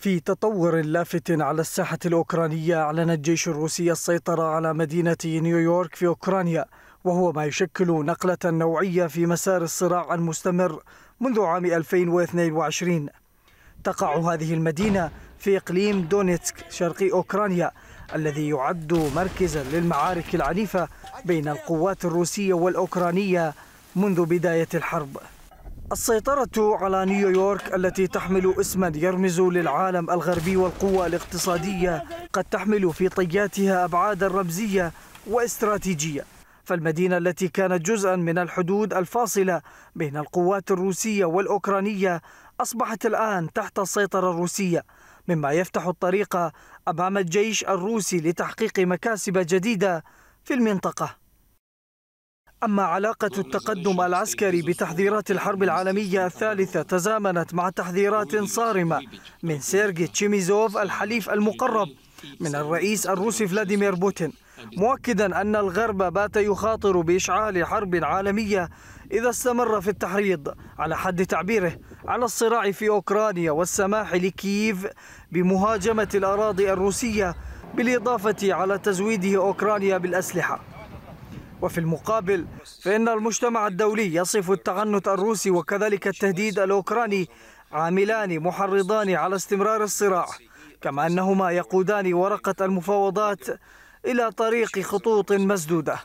في تطور لافت على الساحة الأوكرانية أعلن الجيش الروسي السيطرة على مدينة نيويورك في أوكرانيا وهو ما يشكل نقلة نوعية في مسار الصراع المستمر منذ عام 2022 تقع هذه المدينة في إقليم دونيتسك شرقي أوكرانيا الذي يعد مركزا للمعارك العنيفة بين القوات الروسية والأوكرانية منذ بداية الحرب السيطرة على نيويورك التي تحمل اسما يرمز للعالم الغربي والقوة الاقتصادية قد تحمل في طياتها أبعادا رمزية واستراتيجية فالمدينة التي كانت جزءا من الحدود الفاصلة بين القوات الروسية والأوكرانية أصبحت الآن تحت السيطرة الروسية مما يفتح الطريق أمام الجيش الروسي لتحقيق مكاسب جديدة في المنطقة أما علاقة التقدم العسكري بتحذيرات الحرب العالمية الثالثة تزامنت مع تحذيرات صارمة من سيرجي تشيميزوف الحليف المقرب من الرئيس الروسي فلاديمير بوتين مؤكدا أن الغرب بات يخاطر بإشعال حرب عالمية إذا استمر في التحريض على حد تعبيره على الصراع في أوكرانيا والسماح لكييف بمهاجمة الأراضي الروسية بالإضافة على تزويده أوكرانيا بالأسلحة وفي المقابل فإن المجتمع الدولي يصف التعنت الروسي وكذلك التهديد الأوكراني عاملان محرضان على استمرار الصراع كما أنهما يقودان ورقة المفاوضات إلى طريق خطوط مسدودة